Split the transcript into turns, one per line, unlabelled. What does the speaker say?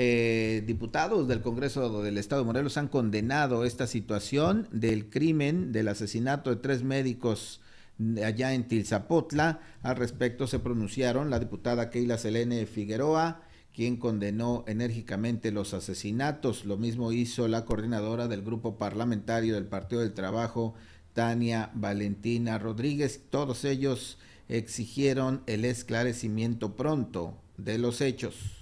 Eh, diputados del Congreso del Estado de Morelos han condenado esta situación del crimen, del asesinato de tres médicos allá en Tilzapotla. Al respecto se pronunciaron la diputada Keila Selene Figueroa, quien condenó enérgicamente los asesinatos. Lo mismo hizo la coordinadora del grupo parlamentario del Partido del Trabajo, Tania Valentina Rodríguez. Todos ellos exigieron el esclarecimiento pronto de los hechos.